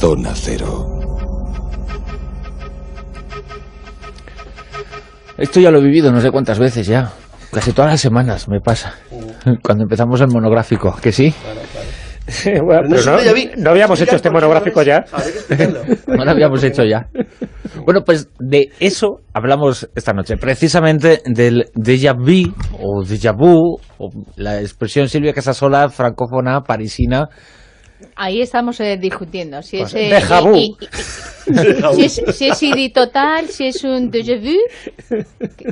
Zona Cero. Esto ya lo he vivido no sé cuántas veces ya. Casi todas las semanas me pasa. Cuando empezamos el monográfico, ¿que sí? no, pues, ya habíamos hecho este monográfico ya. No lo habíamos hecho ya. Bueno, pues de eso hablamos esta noche. Precisamente del déjà vu o déjà vu, la expresión Silvia Casasola, francófona, parisina, Ahí estamos discutiendo si es, si es total, si es un déjà vu,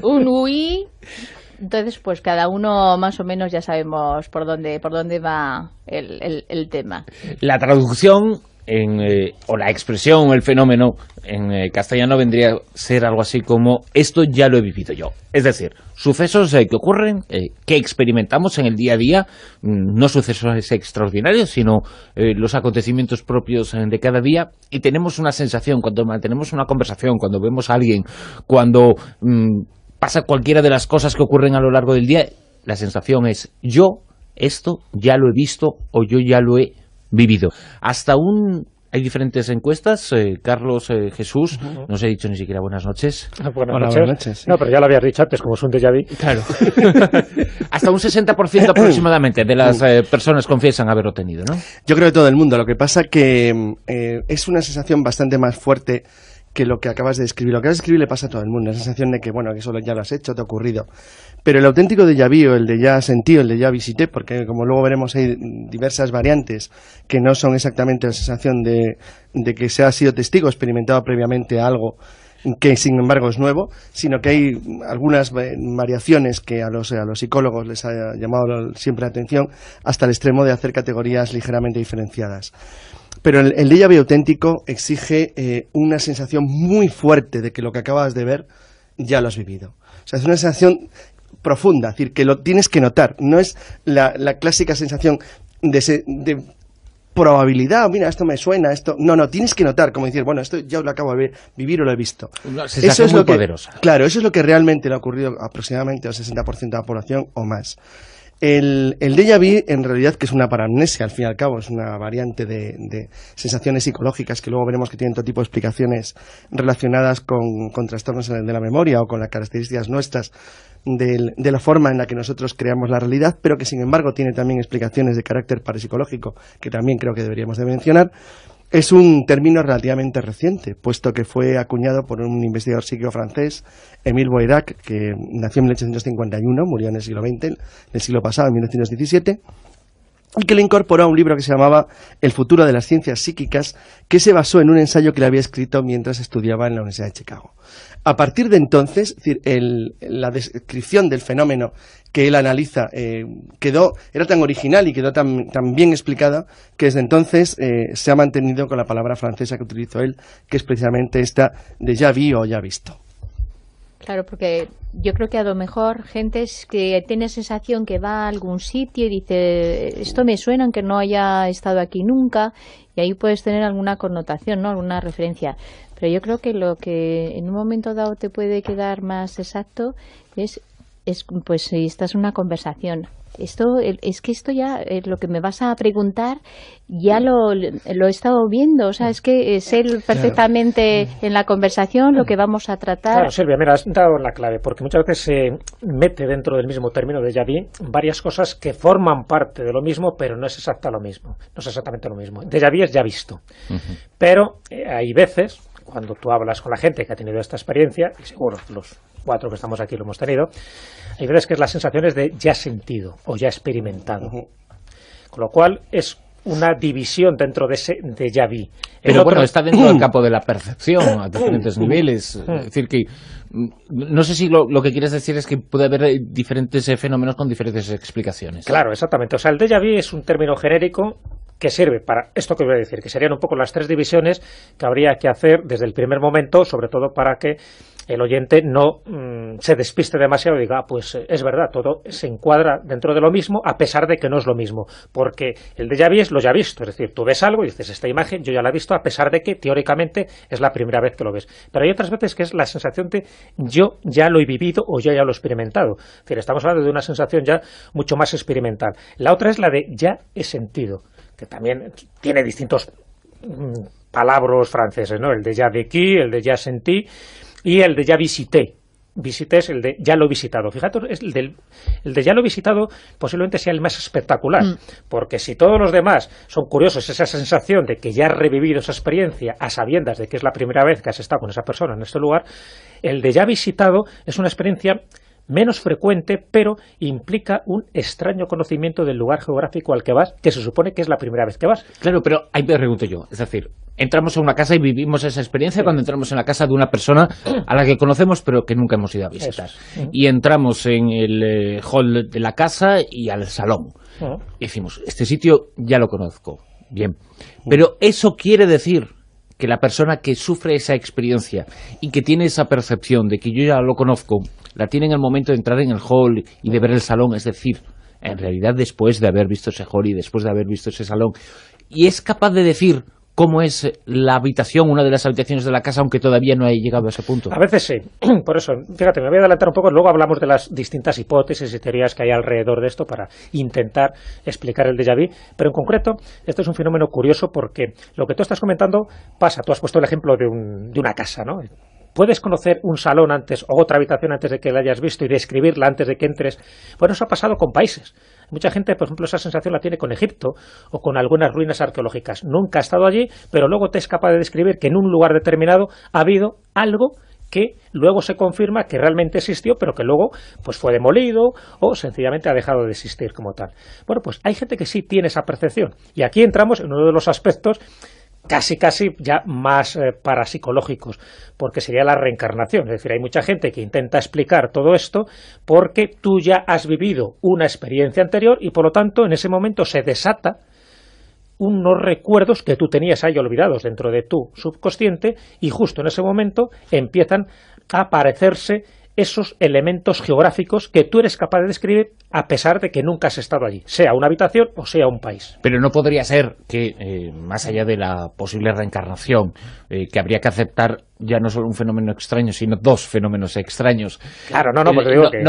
un oui. Entonces, pues cada uno más o menos ya sabemos por dónde por dónde va el tema. La traducción eh, o la expresión, el fenómeno en eh, castellano vendría a ser algo así como esto ya lo he vivido yo. Es decir, sucesos eh, que ocurren, que experimentamos en el día a día, mm, no sucesos extraordinarios, sino los acontecimientos propios de cada día y tenemos una sensación cuando mantenemos una conversación, cuando vemos a alguien, cuando mm, pasa cualquiera de las cosas que ocurren a lo largo del día, la sensación es yo esto ya lo he visto o yo ya lo he vivido. Hasta un hay diferentes encuestas. Eh, Carlos eh, Jesús, no se he dicho ni siquiera buenas noches. Ah, buenas, noches. No, pero ya lo había dicho antes, como es ya vi Claro. Hasta un 60% aproximadamente de las eh, personas confiesan haberlo tenido, ¿no? Yo creo que todo el mundo. Lo que pasa que es una sensación bastante más fuerte que lo que acabas de escribir, Lo que acabas de escribir, le pasa a todo el mundo, ...la sensación de que, bueno, que eso ya lo has hecho, te ha ocurrido. Pero el auténtico de ya vio, el de ya sentí, el de ya visité, porque como luego veremos hay diversas variantes que no son exactamente la sensación de, que se ha sido testigo, experimentado previamente algo que sin embargo es nuevo, sino que hay algunas variaciones que a los, a los psicólogos les ha llamado siempre la atención, hasta el extremo de hacer categorías ligeramente diferenciadas. Pero el, el déjà vu auténtico exige eh, una sensación muy fuerte de que lo que acabas de ver ya lo has vivido. O sea, es una sensación profunda, es decir, que lo tienes que notar. No es la, clásica sensación de, probabilidad, oh, mira, esto me suena, esto... No, no, tienes que notar, como decir, bueno, esto ya lo acabo de ver, vivir o lo he visto. eso es muy poderosa. Claro, eso es lo que realmente le ha ocurrido aproximadamente al 60% de la población o más. El, el déjà vu, en realidad, que es una paramnesia, al fin y al cabo, es una variante de, sensaciones psicológicas que luego veremos que tienen todo tipo de explicaciones relacionadas con, trastornos de la memoria o con las características nuestras de la forma en la que nosotros creamos la realidad, pero que sin embargo tiene también explicaciones de carácter parapsicológico que también creo que deberíamos de mencionar. Es un término relativamente reciente, puesto que fue acuñado por un investigador psíquico francés, Émile Boirac, que nació en 1851, murió en el siglo XX, en el siglo pasado, en 1917, y que le incorporó un libro que se llamaba El futuro de las ciencias psíquicas, que se basó en un ensayo que le había escrito mientras estudiaba en la Universidad de Chicago. A partir de entonces, la descripción del fenómeno que él analiza eh, quedó, era tan original y quedó tan, bien explicada que desde entonces eh, se ha mantenido con la palabra francesa que utilizó él, que es precisamente esta de ya vi o ya visto. Claro, porque yo creo que a lo mejor gente es que tiene sensación que va a algún sitio y dice, esto me suena aunque no haya estado aquí nunca, y ahí puedes tener alguna connotación, ¿no? alguna referencia. Pero yo creo que lo que en un momento dado te puede quedar más exacto es, es pues si estás en una conversación, esto, es que esto ya, eh, lo que me vas a preguntar, ya lo, lo he estado viendo. O sea, es que eh, sé perfectamente en la conversación lo que vamos a tratar. Claro, Silvia, mira, has dado la clave, porque muchas veces se mete dentro del mismo término de Yadí varias cosas que forman parte de lo mismo, pero no es exacta lo mismo. No es exactamente lo mismo. De Yadí es ya visto. Pero eh, hay veces, cuando tú hablas con la gente que ha tenido esta experiencia, y seguro los cuatro que estamos aquí lo hemos tenido, hay veces que es las sensaciones de ya sentido o ya experimentado. Con lo cual es una división dentro de ese de ya vi. Pero bueno, está dentro del campo de la percepción a diferentes niveles. Es mm. decir, que mm, no sé si lo, lo, que quieres decir es que puede haber eh, diferentes eh, fenómenos con diferentes explicaciones. Claro, exactamente. O sea, el déjà vu es un término genérico que sirve para esto que voy a decir, que serían un poco las tres divisiones que habría que hacer desde el primer momento, sobre todo para que el oyente no mm, se despiste demasiado y diga, ah, pues eh, es verdad, todo se encuadra dentro de lo mismo, a pesar de que no es lo mismo, porque el de ya es lo ya visto, es decir, tú ves algo y dices, esta imagen yo ya la he visto, a pesar de que teóricamente es la primera vez que lo ves. Pero hay otras veces que es la sensación de yo ya lo he vivido o yo ya lo he experimentado. Es decir, estamos hablando de una sensación ya mucho más experimental. La otra es la de ya he sentido que también tiene distintos palabros mm, palabras franceses, ¿no? El de ya de aquí, el de ya sentí y el de ya visité. Visité es el de ya lo visitado. Fíjate, es el, el de ya lo visitado posiblemente sea el más espectacular, mm. porque si todos los demás son curiosos, esa sensación de que ya has revivido esa experiencia a sabiendas de que es la primera vez que has estado con esa persona en este lugar, el de ya visitado es una experiencia menos frecuente, pero implica un extraño conocimiento del lugar geográfico al que vas, que se supone que es la primera vez que vas. Claro, pero ahí me pregunto yo, es decir, entramos a una casa y vivimos esa experiencia cuando entramos en la casa de una persona a la que conocemos pero que nunca hemos ido a visitar. Y entramos en el eh, hall de la casa y al salón. Ah. Y decimos, este sitio ya lo conozco, bien. Pero eso quiere decir que la persona que sufre esa experiencia y que tiene esa percepción de que yo ya lo conozco la tienen el momento de entrar en el hall y de ver el salón, es decir, en realidad después de haber visto ese hall y después de haber visto ese salón, y es capaz de decir cómo es la habitación, una de las habitaciones de la casa, aunque todavía no haya llegado a ese punto. A veces sí, por eso, fíjate, me voy a adelantar un poco, luego hablamos de las distintas hipótesis y teorías que hay alrededor de esto para intentar explicar el déjà vu, pero en concreto, esto es un fenómeno curioso porque lo que tú estás comentando pasa, tú has puesto el ejemplo de, un, de una casa, ¿no? puedes conocer un salón antes o otra habitación antes de que la hayas visto y describirla antes de que entres. Bueno, eso ha pasado con países. Mucha gente, por ejemplo, esa sensación la tiene con Egipto o con algunas ruinas arqueológicas. Nunca ha estado allí, pero luego te es capaz de describir que en un lugar determinado ha habido algo que luego se confirma que realmente existió, pero que luego pues fue demolido o sencillamente ha dejado de existir como tal. Bueno, pues hay gente que sí tiene esa percepción. Y aquí entramos en uno de los aspectos casi casi ya más eh, parapsicológicos, porque sería la reencarnación. Es decir, hay mucha gente que intenta explicar todo esto porque tú ya has vivido una experiencia anterior y por lo tanto en ese momento se desata unos recuerdos que tú tenías ahí olvidados dentro de tu subconsciente y justo en ese momento empiezan a aparecerse esos elementos geográficos que tú eres capaz de describir a pesar de que nunca has estado allí, sea una habitación o sea un país. Pero no podría ser que, eh, más allá de la posible reencarnación, eh, que habría que aceptar ya no solo un fenómeno extraño, sino dos fenómenos extraños. Claro, no, no, pues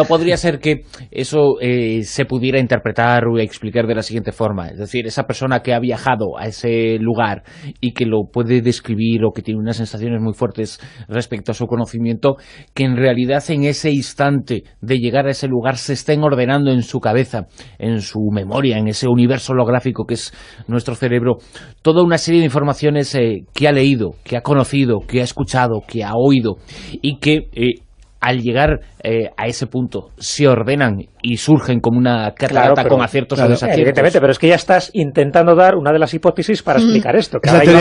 podría ser que eso eh, se pudiera interpretar o explicar de la siguiente forma. Es decir, esa persona que ha viajado a ese lugar y que lo puede describir o que tiene unas sensaciones muy fuertes respecto a su conocimiento, que en realidad en ese instante de llegar a ese lugar se estén ordenando en su cabeza, en su memoria, en ese universo holográfico que es nuestro cerebro, toda una serie de informaciones eh, que ha leído, que ha conocido, que ha escuchado que ha oído y que eh, al llegar eh, a ese punto se ordenan y surgen como una catarata con aciertos o desaciertos. Evidentemente, pero es que ya estás intentando dar una de las hipótesis para explicar esto. esa, es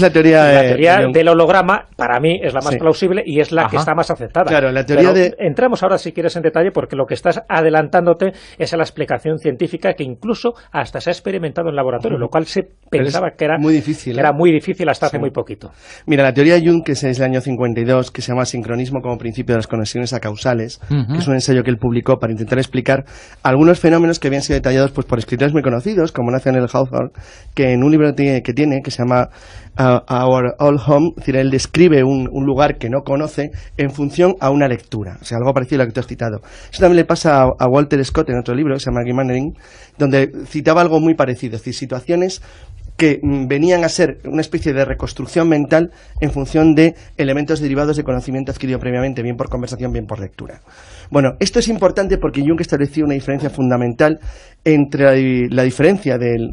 la teoría, la del holograma, para mí, es la más plausible y es la que está más aceptada. Claro, la teoría de... Entramos ahora, si quieres, en detalle, porque lo que estás adelantándote es a la explicación científica que incluso hasta se ha experimentado en laboratorio, lo cual se pensaba que era muy difícil, era ¿eh? muy difícil hasta hace muy poquito. Mira, la teoría de Jung, que es del año 52, que se llama sincronismo con principio de las conexiones a causales, que es un ensayo que él publicó para intentar explicar algunos fenómenos que habían sido detallados pues, por escritores muy conocidos, como Nathaniel Hawthorne, que en un libro que tiene, que se llama uh, Our Old Home, él describe un, lugar que no conoce en función a una lectura, o sea, algo parecido a lo que tú has citado. Eso también le pasa a, Walter Scott en otro libro, que se llama Manning, donde citaba algo muy parecido, es decir, situaciones que mm, venían a ser una especie de reconstrucción mental en función de elementos derivados de conocimiento adquirido previamente, bien por conversación, bien por lectura. Bueno, esto es importante porque Jung estableció una diferencia fundamental entre la, diferencia del,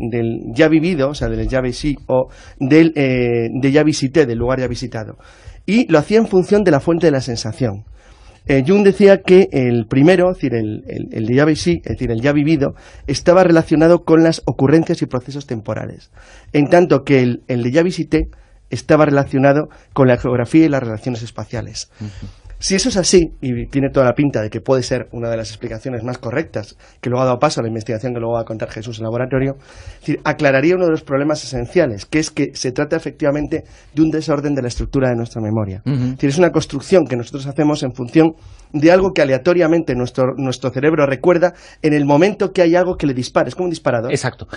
ya vivido, o sea, del ya sí o del eh, de ya visité, del lugar ya visitado. Y lo hacía en función de la fuente de la sensación. Eh, Jung decía que el primero, es decir, el, el, de ya es decir, el ya vivido, estaba relacionado con las ocurrencias y procesos temporales, en tanto que el, de ya visité estaba relacionado con la geografía y las relaciones espaciales. Si eso es así, y tiene toda la pinta de que puede ser una de las explicaciones más correctas, que luego ha dado paso a la investigación que luego va a contar Jesús en el laboratorio, aclararía uno de los problemas esenciales, que es que se trata efectivamente de un desorden de la estructura de nuestra memoria. es, decir, es una construcción que nosotros hacemos en función de algo que aleatoriamente nuestro, nuestro cerebro recuerda en el momento que hay algo que le dispara. Es como un disparador. Exacto.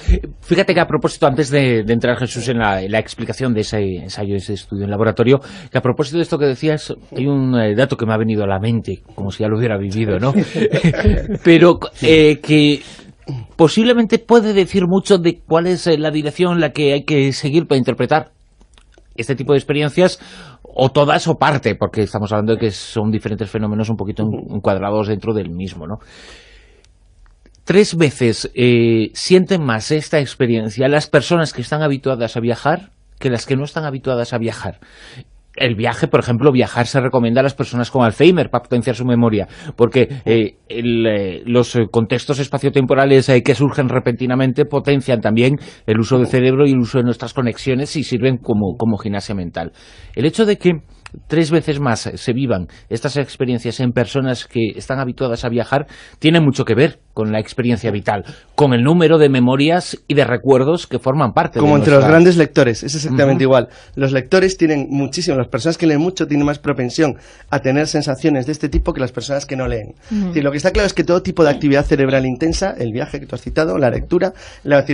Fíjate que a propósito, antes de, de entrar Jesús en la, explicación de ese ensayo, ese estudio en laboratorio, que a propósito de esto que decías, hay un eh, dato que me ha venido a la mente, como si ya lo hubiera vivido, ¿no? Pero eh, que posiblemente puede decir mucho de cuál es eh, la dirección en la que hay que seguir para interpretar este tipo de experiencias o todas o parte, porque estamos hablando de que son diferentes fenómenos un poquito encuadrados dentro del mismo, ¿no? Tres veces eh, sienten más esta experiencia las personas que están habituadas a viajar que las que no están habituadas a viajar el viaje, por ejemplo, viajar se recomienda a las personas con Alzheimer para potenciar su memoria, porque eh, eh, los eh, contextos espaciotemporales que surgen repentinamente potencian también el uso del cerebro y el uso de nuestras conexiones y sirven como, como gimnasia mental. El hecho de que tres veces más se vivan estas experiencias en personas que están habituadas a viajar tiene mucho que ver con la experiencia vital, con el número de memorias y de recuerdos que forman parte. Como entre los grandes lectores, es exactamente igual. Los lectores tienen muchísimo, las personas que leen mucho tienen más propensión a tener sensaciones de este tipo que las personas que no leen. lo que está claro es que todo tipo de actividad cerebral intensa, el viaje que tú has citado, la lectura, la,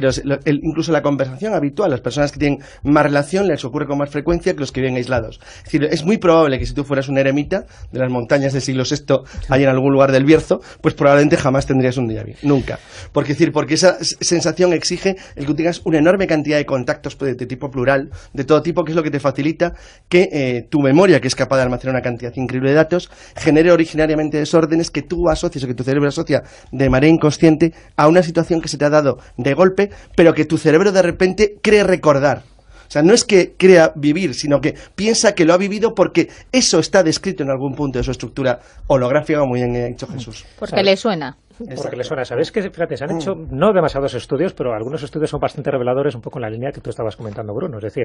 incluso la conversación habitual, las personas que tienen más relación les ocurre con más frecuencia que los que viven aislados. Es decir, es muy probable que si tú fueras un eremita de las montañas del siglo VI, ahí en algún lugar del Bierzo, pues probablemente jamás tendrías un nunca. Porque, decir, porque esa sensación exige el que tengas una enorme cantidad de contactos de, tipo plural, de todo tipo, que es lo que te facilita que eh, tu memoria, que es capaz de almacenar una cantidad increíble de datos, genere originariamente desórdenes que tú asocias o que tu cerebro asocia de manera inconsciente a una situación que se te ha dado de golpe, pero que tu cerebro de repente cree recordar. O sea, no es que crea vivir, sino que piensa que lo ha vivido porque eso está descrito en algún punto de su estructura holográfica, muy bien ha dicho Jesús. Porque le suena. Porque le suena. Sabes que, fíjate, se han hecho mm. no demasiados estudios, pero algunos estudios son bastante reveladores, un poco en la línea que tú estabas comentando, Bruno. Es decir,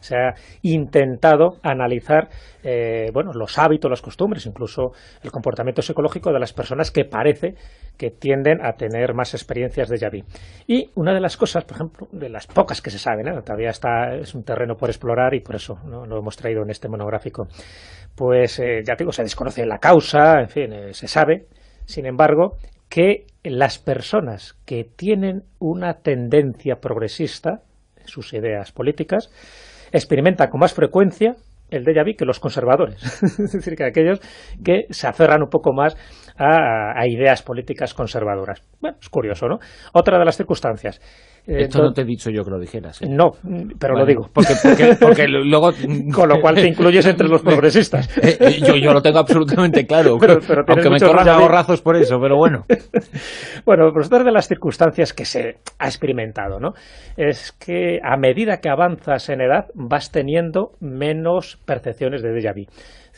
se ha intentado analizar eh, bueno, los hábitos, las costumbres, incluso el comportamiento psicológico de las personas que parece que tienden a tener más experiencias de Javi. Y una de las cosas, por ejemplo, de las pocas que se saben, ¿eh? todavía está, es un terreno por explorar y por eso ¿no? lo hemos traído en este monográfico, pues eh, ya digo, se desconoce la causa, en fin, se sabe. Sin embargo, que las personas que tienen una tendencia progresista en sus ideas políticas experimentan con más frecuencia el déjà vu que los conservadores, es decir, que aquellos que se aferran un poco más a, ideas políticas conservadoras. Bueno, es curioso, ¿no? Otra de las circunstancias. Esto no te he dicho yo que lo dijeras. ¿eh? No, pero lo digo. Porque, Con lo cual te incluyes entre los progresistas. Eh, eh, yo, lo tengo absolutamente claro, aunque me corran borrazos por eso, pero bueno. bueno, pues otra de las circunstancias que se ha experimentado, ¿no? Es que a medida que avanzas en edad vas teniendo menos percepciones de déjà vu.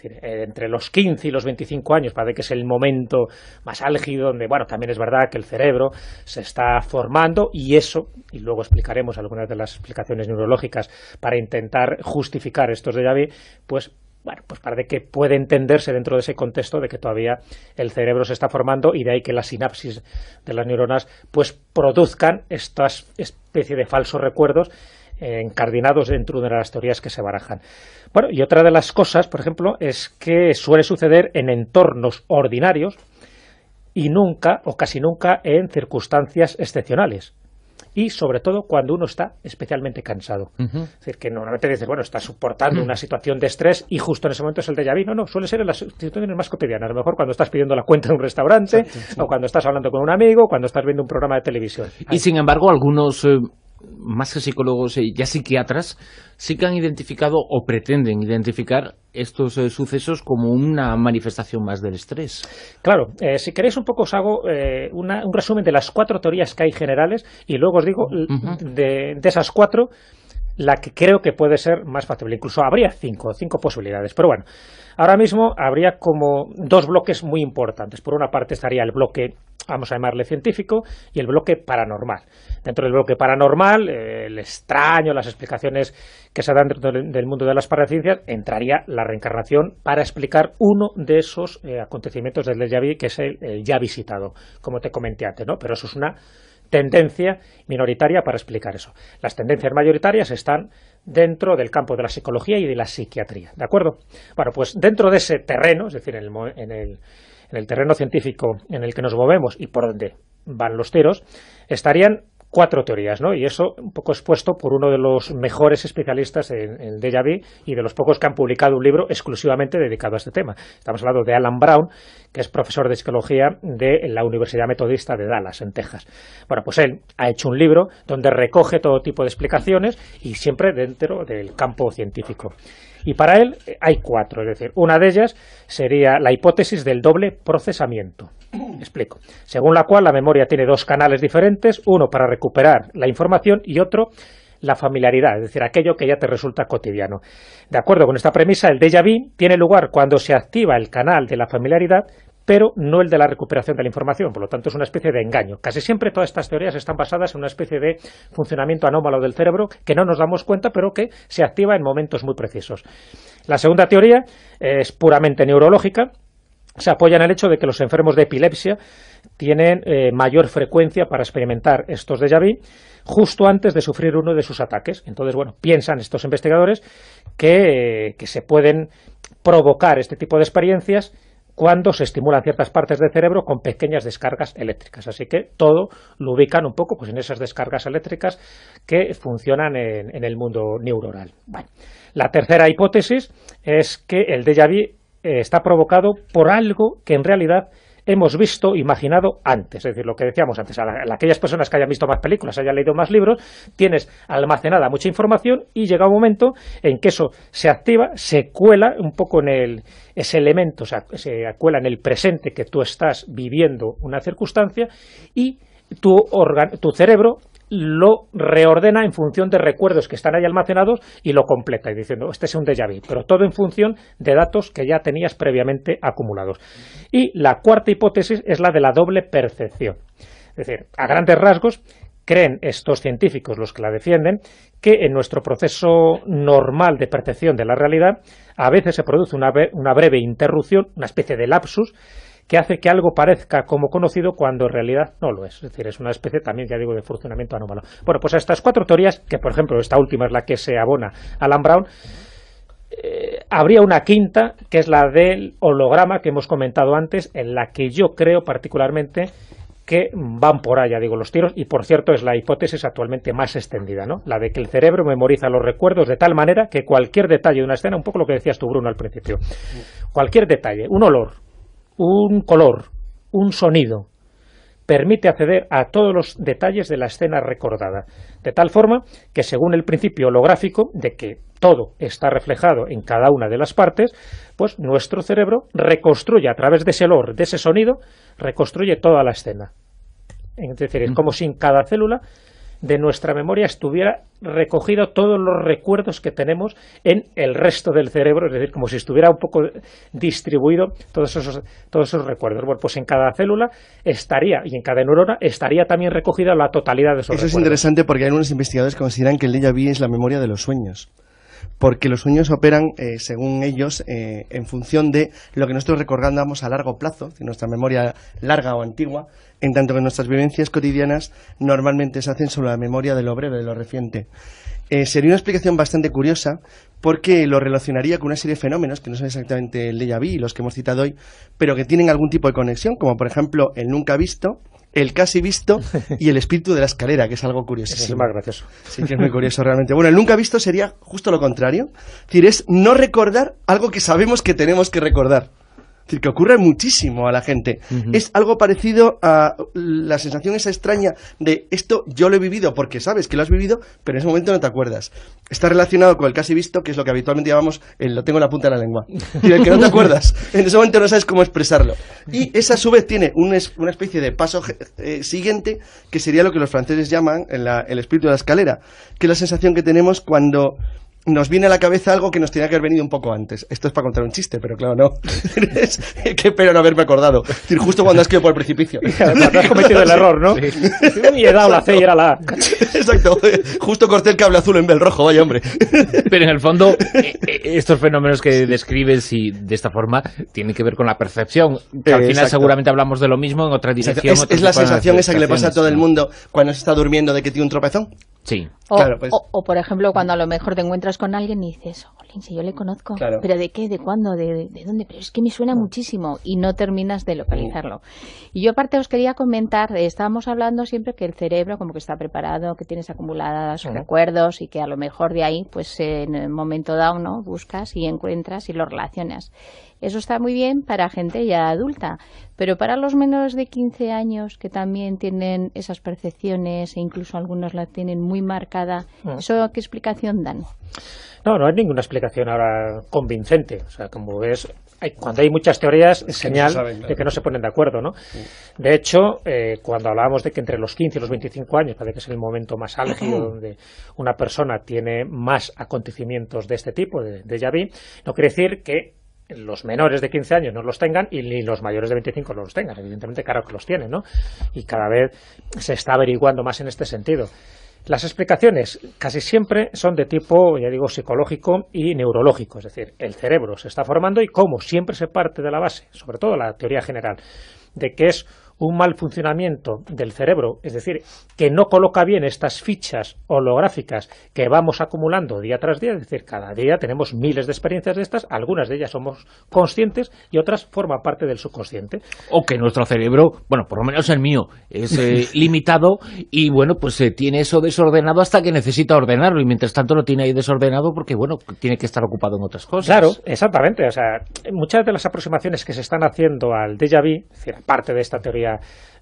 Eh, entre los 15 y los 25 años parece que es el momento más álgido donde, bueno, también es verdad que el cerebro se está formando y eso, y luego explicaremos algunas de las explicaciones neurológicas para intentar justificar estos de llave pues bueno, pues parece que puede entenderse dentro de ese contexto de que todavía el cerebro se está formando y de ahí que las sinapsis de las neuronas pues produzcan estas especie de falsos recuerdos encardinados dentro de las teorías que se barajan. Bueno, y otra de las cosas, por ejemplo, es que suele suceder en entornos ordinarios y nunca o casi nunca en circunstancias excepcionales. Y sobre todo cuando uno está especialmente cansado. Es decir, que normalmente dices, bueno, está soportando una situación de estrés y justo en ese momento es el de vu. No, no, suele ser en las situaciones más cotidianas. A lo mejor cuando estás pidiendo la cuenta en un restaurante, o cuando estás hablando con un amigo, cuando estás viendo un programa de televisión. Y sin embargo, algunos eh, más que psicólogos y eh, ya psiquiatras, sí que han identificado o pretenden identificar estos eh, sucesos como una manifestación más del estrés. Claro, eh, si queréis un poco os hago un resumen de las cuatro teorías que hay generales y luego os digo de, esas cuatro la que creo que puede ser más factible. Incluso habría cinco, cinco posibilidades. Pero bueno, ahora mismo habría como dos bloques muy importantes. Por una parte estaría el bloque vamos a llamarle científico, y el bloque paranormal. Dentro del bloque paranormal, eh, el extraño, las explicaciones que se dan dentro del mundo de las paraciencias, entraría la reencarnación para explicar uno de esos eh, acontecimientos del déjà vu, que es el, ya visitado, como te comenté antes, ¿no? Pero eso es una tendencia minoritaria para explicar eso. Las tendencias mayoritarias están dentro del campo de la psicología y de la psiquiatría, ¿de acuerdo? Bueno, pues dentro de ese terreno, es decir, en el en el terreno científico en el que nos movemos y por donde van los tiros, estarían cuatro teorías, ¿no? Y eso un poco expuesto por uno de los mejores especialistas en, en déjà vu y de los pocos que han publicado un libro exclusivamente dedicado a este tema. Estamos hablando de Alan Brown, que es profesor de psicología de la Universidad Metodista de Dallas, en Texas. Bueno, pues él ha hecho un libro donde recoge todo tipo de explicaciones y siempre dentro del campo científico. Y para él eh, hay cuatro, es decir, una de ellas sería la hipótesis del doble procesamiento. Explico. Según la cual la memoria tiene dos canales diferentes, uno para recuperar la información y otro la familiaridad, es decir, aquello que ya te resulta cotidiano. De acuerdo con esta premisa, el déjà vu tiene lugar cuando se activa el canal de la familiaridad, pero no el de la recuperación de la información. Por lo tanto, es una especie de engaño. Casi siempre todas estas teorías están basadas en una especie de funcionamiento anómalo del cerebro que no nos damos cuenta, pero que se activa en momentos muy precisos. La segunda teoría es puramente neurológica, se apoya en el hecho de que los enfermos de epilepsia tienen eh, mayor frecuencia para experimentar estos déjà vu justo antes de sufrir uno de sus ataques. Entonces, bueno, piensan estos investigadores que eh, se pueden provocar este tipo de experiencias cuando se estimulan ciertas partes del cerebro con pequeñas descargas eléctricas. Así que todo lo ubican un poco pues, en esas descargas eléctricas que funcionan en, el mundo neuronal. la tercera hipótesis es que el déjà vu eh, está provocado por algo que en realidad hemos visto, imaginado antes. Es decir, lo que decíamos antes, a, aquellas personas que hayan visto más películas, hayan leído más libros, tienes almacenada mucha información y llega un momento en que eso se activa, se cuela un poco en el, ese elemento, o sea, se cuela en el presente que tú estás viviendo una circunstancia y tu, tu cerebro lo reordena en función de recuerdos que están ahí almacenados y lo completa, y diciendo, este es un déjà vu, pero todo en función de datos que ya tenías previamente acumulados. Y la cuarta hipótesis es la de la doble percepción. Es decir, a grandes rasgos, creen estos científicos, los que la defienden, que en nuestro proceso normal de percepción de la realidad a veces se produce una, una breve interrupción, una especie de lapsus, que hace que algo parezca como conocido cuando en realidad no lo es. Es decir, es una especie también, ya digo, de funcionamiento anómalo. Bueno, pues a estas cuatro teorías, que por ejemplo esta última es la que se abona a Alan Brown, eh, habría una quinta, que es la del holograma que hemos comentado antes, en la que yo creo particularmente que van por allá, digo, los tiros, y por cierto es la hipótesis actualmente más extendida, ¿no? La de que el cerebro memoriza los recuerdos de tal manera que cualquier detalle de una escena, un poco lo que decías tú, Bruno, al principio, cualquier detalle, un olor, un color, un sonido, permite acceder a todos los detalles de la escena recordada, de tal forma que según el principio holográfico de que todo está reflejado en cada una de las partes, pues nuestro cerebro reconstruye a través de ese olor, de ese sonido, reconstruye toda la escena. Es decir, es mm. como si en cada célula de nuestra memoria estuviera recogido todos los recuerdos que tenemos en el resto del cerebro, es decir, como si estuviera un poco distribuido todos esos, todos esos recuerdos. Bueno, pues en cada célula estaría, y en cada neurona, estaría también recogida la totalidad de esos recuerdos. Eso es interesante porque hay unos investigadores que consideran que el déjà B es la memoria de los sueños porque los sueños operan, eh, según ellos, eh, en función de lo que nosotros recordamos a largo plazo, de nuestra memoria larga o antigua, en tanto que nuestras vivencias cotidianas normalmente se hacen sobre la memoria de lo breve, de lo reciente. Eh, sería una explicación bastante curiosa porque lo relacionaría con una serie de fenómenos que no son exactamente el déjà vu y los que hemos citado hoy, pero que tienen algún tipo de conexión, como por ejemplo el nunca visto, el casi visto y el espíritu de la escalera, que es algo curioso. Es más gracioso. Sí, que es muy curioso realmente. Bueno, el nunca visto sería justo lo contrario. Es decir, es no recordar algo que sabemos que tenemos que recordar decir, que ocurre muchísimo a la gente. Es algo parecido a la sensación esa extraña de esto yo lo he vivido porque sabes que lo has vivido, pero en ese momento no te acuerdas. Está relacionado con el casi visto, que es lo que habitualmente llamamos el lo tengo en la punta de la lengua. Y el que no te acuerdas, en ese momento no sabes cómo expresarlo. Y esa a su vez tiene una especie de paso eh, siguiente, que sería lo que los franceses llaman el espíritu de la escalera, que es la sensación que tenemos cuando nos viene a la cabeza algo que nos tenía que haber venido un poco antes. Esto es para contar un chiste, pero claro, no. Qué pena no haberme acordado. Es decir, justo cuando has caído por el precipicio. has cometido el error, ¿no? Y he dado la C y era la A. Exacto. Justo corté el cable azul en vez del rojo, vaya hombre. Pero en el fondo, eh, eh, estos fenómenos que describes y de esta forma tienen que ver con la percepción. Que al final seguramente hablamos de lo mismo en otra dirección. Es, la sensación esa que le pasa a todo el mundo cuando se está durmiendo de que tiene un tropezón. Sí. Pues. O, o, por ejemplo, cuando a lo mejor te encuentras con alguien y dices, yo le conozco. ¿Pero de qué? ¿De cuándo? ¿De, dónde? Pero es que me suena muchísimo y no terminas de localizarlo. Y yo aparte os quería comentar, estábamos hablando siempre que el cerebro como que está preparado, que tienes acumuladas recuerdos y que a lo mejor de ahí, pues en el momento dado, ¿no? Buscas y encuentras y lo relacionas. Eso está muy bien para gente ya adulta, pero para los menores de 15 años que también tienen esas percepciones e incluso algunos la tienen muy marcada, ah. ¿eso qué explicación dan? No, no hay ninguna explicación ahora convincente. O sea, como ves, hay, cuando hay muchas teorías es señal de que no se ponen de acuerdo, ¿no? Mm. De hecho, eh, cuando hablábamos de que entre los 15 y los 25 años parece que es el momento más álgido donde una persona tiene más acontecimientos de este tipo, de, de no quiere decir que los menores de 15 años no los tengan y ni los mayores de 25 no los tengan. Evidentemente, claro que los tienen, ¿no? Y cada vez se está averiguando más en este sentido. Las explicaciones casi siempre son de tipo, ya digo, psicológico y neurológico, es decir, el cerebro se está formando y cómo siempre se parte de la base, sobre todo la teoría general, de que es un mal funcionamiento del cerebro, es decir, que no coloca bien estas fichas holográficas que vamos acumulando día tras día, es decir, cada día tenemos miles de experiencias de estas, algunas de ellas somos conscientes y otras forman parte del subconsciente. O que nuestro cerebro, bueno, por lo menos el mío, es eh, limitado y bueno, pues se eh, tiene eso desordenado hasta que necesita ordenarlo y mientras tanto lo tiene ahí desordenado porque bueno, tiene que estar ocupado en otras cosas. Claro, exactamente, o sea, muchas de las aproximaciones que se están haciendo al déjà vu, es decir, aparte de esta teoría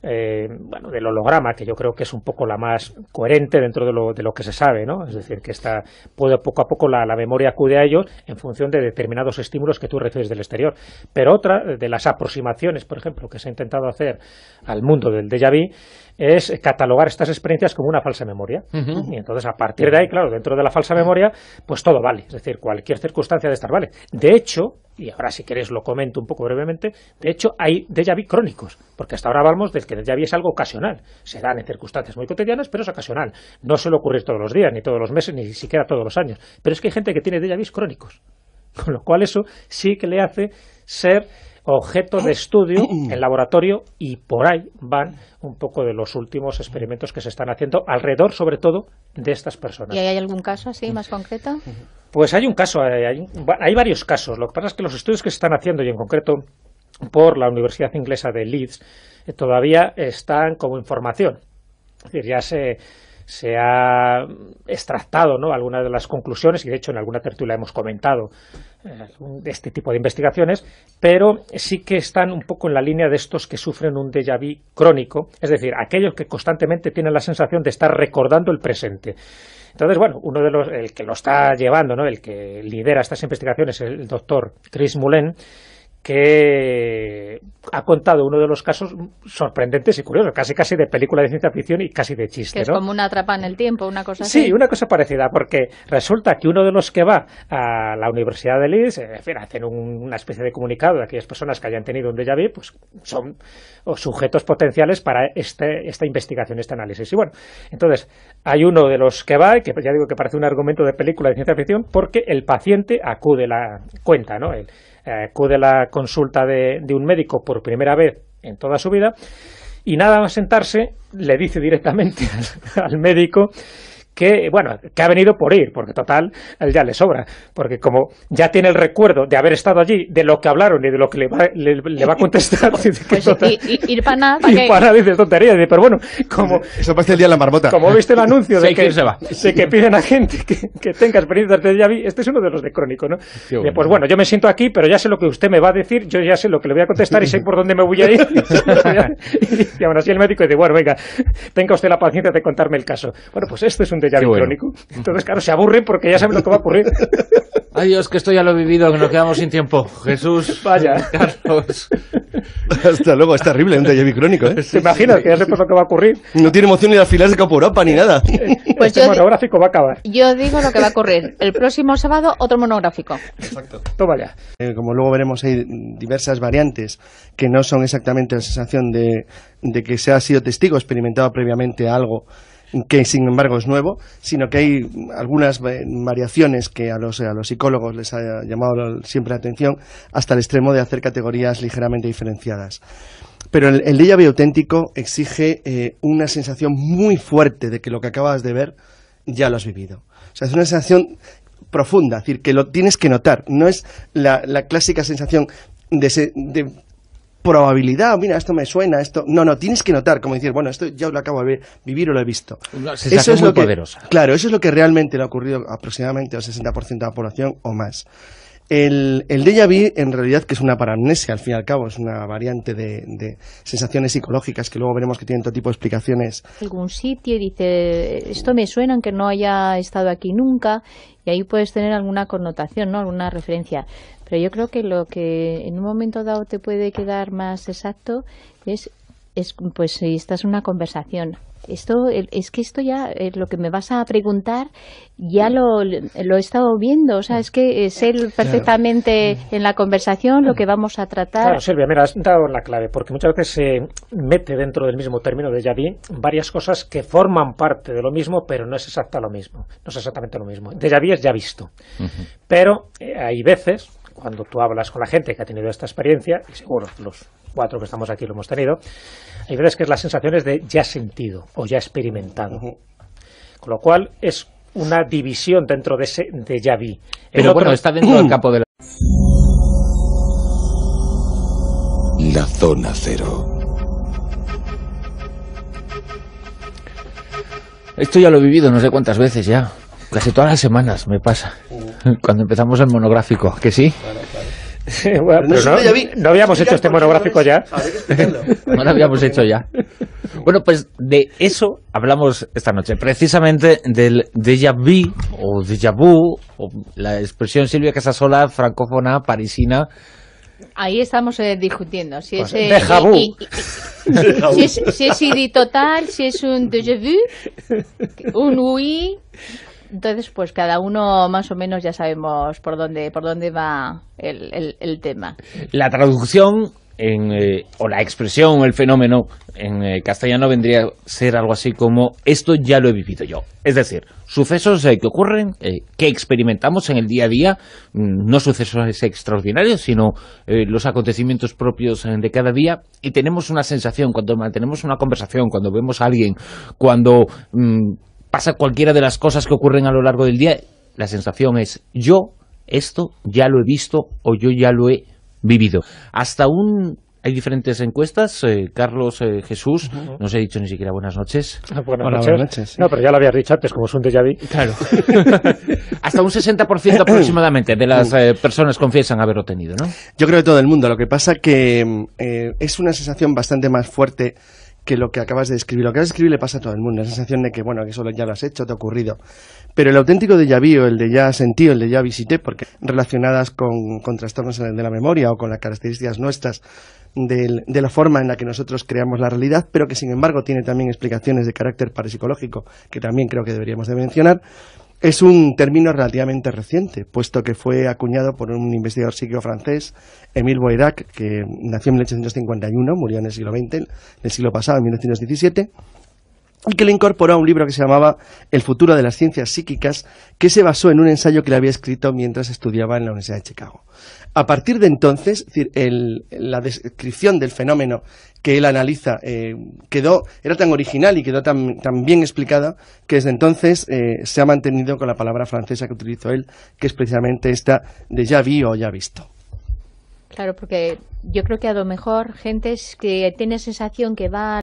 eh, bueno, del holograma, que yo creo que es un poco la más coherente dentro de lo, que se sabe, ¿no? Es decir, que está, poco a poco la, memoria acude a ellos en función de determinados estímulos que tú recibes del exterior. Pero otra de las aproximaciones, por ejemplo, que se ha intentado hacer al mundo del déjà vu es catalogar estas experiencias como una falsa memoria. Y entonces, a partir de ahí, claro, dentro de la falsa memoria, pues todo vale. Es decir, cualquier circunstancia de estar vale. De hecho, y ahora si queréis lo comento un poco brevemente, de hecho hay déjà vu crónicos, porque hasta ahora hablamos del que déjà vu es algo ocasional, se dan en circunstancias muy cotidianas, pero es ocasional, no suele ocurrir todos los días, ni todos los meses, ni siquiera todos los años, pero es que hay gente que tiene déjà vu crónicos, con lo cual eso sí que le hace ser objeto de estudio en laboratorio y por ahí van un poco de los últimos experimentos que se están haciendo alrededor sobre todo de estas personas. ¿Y hay algún caso así más concreto? Pues hay un caso, eh, hay, varios casos. Lo que pasa es que los estudios que se están haciendo, y en concreto por la Universidad Inglesa de Leeds, eh, todavía están como información. Es decir, ya se, ha extractado ¿no? algunas de las conclusiones, y de hecho en alguna tertulia hemos comentado eh, este tipo de investigaciones, pero sí que están un poco en la línea de estos que sufren un déjà vu crónico, es decir, aquellos que constantemente tienen la sensación de estar recordando el presente. Entonces, bueno, uno de los, el que lo está llevando, ¿no? el que lidera estas investigaciones, es el doctor Chris Mullen, que ha contado uno de los casos sorprendentes y curiosos, casi casi de película de ciencia ficción y casi de chiste. Que es como una trapa en el tiempo, una cosa sí, así. Sí, una cosa parecida, porque resulta que uno de los que va a la Universidad de Leeds, eh, en fin, hacen un, una especie de comunicado de aquellas personas que hayan tenido un déjà vu, pues son sujetos potenciales para este, esta investigación, este análisis. Y bueno, entonces hay uno de los que va, que ya digo que parece un argumento de película de ciencia ficción, porque el paciente acude la cuenta, ¿no? Eh, acude a la consulta de, un médico por primera vez en toda su vida y nada más sentarse le dice directamente al médico que, bueno, que ha venido por ir, porque total, ya le sobra, porque como ya tiene el recuerdo de haber estado allí, de lo que hablaron y de lo que le va, a contestar, pues y, ir para nada, ir para nada, dices tontería, pero bueno, como... Eso pasa el día la marmota. Como viste el anuncio de, que, se que piden a gente que, que tenga experiencias de este es uno de los de crónico, ¿no? Pues bueno, yo me siento aquí, pero ya sé lo que usted me va a decir, yo ya sé lo que le voy a contestar y sé por dónde me voy a ir. y, así el médico dice, bueno, venga, tenga usted la paciencia de contarme el caso. Bueno, pues esto es un entonces, claro, se aburre porque ya saben lo que va a ocurrir. Ay que esto ya lo he vivido, que nos quedamos sin tiempo. Jesús, vaya. Carlos. Hasta luego, es terrible un taller crónico, ¿eh? ¿Te imaginas que ya sepas lo que va a ocurrir? No tiene emoción ni las filas de ni nada. Este pues este monográfico va a acabar. Yo digo lo que va a ocurrir. El próximo sábado, otro monográfico. Exacto. Toma ya. Eh, como luego veremos, hay diversas variantes que no son exactamente la sensación de que se ha sido testigo experimentado previamente algo que sin embargo es nuevo, sino que hay algunas eh, variaciones que a los, psicólogos les ha llamado siempre la atención, hasta el extremo de hacer categorías ligeramente diferenciadas. Pero el, déjà vu auténtico exige eh, una sensación muy fuerte de que lo que acabas de ver ya lo has vivido. O sea, es una sensación profunda, es decir, que lo tienes que notar. No es la, la clásica sensación de, de, probabilidad, mira, esto me suena, esto... No, no, tienes que notar, como decir, bueno, esto ya lo acabo de vivir o lo he visto. eso es muy Claro, eso es lo que realmente le ha ocurrido aproximadamente al 60% de la población o más. El, el déjà vu, en realidad, que es una paramnesia, al fin y al cabo, es una variante de, sensaciones psicológicas que luego veremos que tienen todo tipo de explicaciones. Algún sitio dice, esto me suena aunque no haya estado aquí nunca, y ahí puedes tener alguna connotación, ¿no? alguna referencia. Pero yo creo que lo que en un momento dado te puede quedar más exacto es es, pues esta es una conversación. Esto es que esto ya eh, lo que me vas a preguntar ya lo, he estado viendo, o sea, es que es eh, el perfectamente en la conversación lo que vamos a tratar. Claro, Silvia, mira, has dado la clave, porque muchas veces se mete dentro del mismo término de vi, varias cosas que forman parte de lo mismo, pero no es exactamente lo mismo, no es exactamente lo mismo. De vi es ya visto, pero eh, hay veces cuando tú hablas con la gente que ha tenido esta experiencia, y seguro los cuatro que estamos aquí lo hemos tenido, hay veces que es las sensaciones de ya sentido o ya experimentado. Con lo cual es una división dentro de ese de ya vi. Pero bueno, está dentro del campo de la... zona cero. Esto ya lo he vivido no sé cuántas veces ya. Casi todas las semanas me pasa. Cuando empezamos el monográfico, ¿que sí? no, habíamos hecho este monográfico ya. no lo habíamos hecho ya. Bueno, pues de eso hablamos esta noche, precisamente del déjà vu o déjà vu, o la expresión Silvia Casasola, francófona, parisina, Ahí estamos eh, discutiendo si es, vu. si es si total, si es un déjà vu, un oui, entonces, pues cada uno más o menos ya sabemos por dónde, por dónde va el, el, tema. La traducción eh, o la expresión, el fenómeno en eh, castellano vendría a ser algo así como esto ya lo he vivido yo. Es decir, sucesos eh, que ocurren, que experimentamos en el día a día, mm, no sucesos extraordinarios, sino los acontecimientos propios de cada día y tenemos una sensación cuando mantenemos una conversación, cuando vemos a alguien, cuando... Mm, pasa cualquiera de las cosas que ocurren a lo largo del día, la sensación es yo esto ya lo he visto o yo ya lo he vivido. Hasta un hay diferentes encuestas. Eh, Carlos eh, Jesús, no se he dicho ni siquiera buenas noches. Ah, buenas, noches. No, pero ya lo había dicho antes, como es un déjà vu. Claro. Hasta un 60% aproximadamente de las eh, personas confiesan haberlo tenido, ¿no? Yo creo que todo el mundo. Lo que pasa que es una sensación bastante más fuerte que lo que acabas de escribir. Lo que acabas de escribir le pasa a todo el mundo, la sensación de que, bueno, que eso ya lo has hecho, te ha ocurrido. Pero el auténtico de ya el de ya sentí, el de ya visité, porque relacionadas con, trastornos de la memoria o con las características nuestras de la forma en la que nosotros creamos la realidad, pero que sin embargo tiene también explicaciones de carácter parapsicológico, que también creo que deberíamos de mencionar, es un término relativamente reciente, puesto que fue acuñado por un investigador psíquico francés, Émile Boirac, que nació en 1851, murió en el siglo XX, en el siglo pasado, en 1917, y que le incorporó a un libro que se llamaba El futuro de las ciencias psíquicas, que se basó en un ensayo que le había escrito mientras estudiaba en la Universidad de Chicago. A partir de entonces, la descripción del fenómeno que él analiza eh, quedó, era tan original y quedó tan, bien explicada que desde entonces eh, se ha mantenido con la palabra francesa que utilizó él, que es precisamente esta de ya vi o ya visto. Claro, porque yo creo que a lo mejor gente es que tiene sensación que va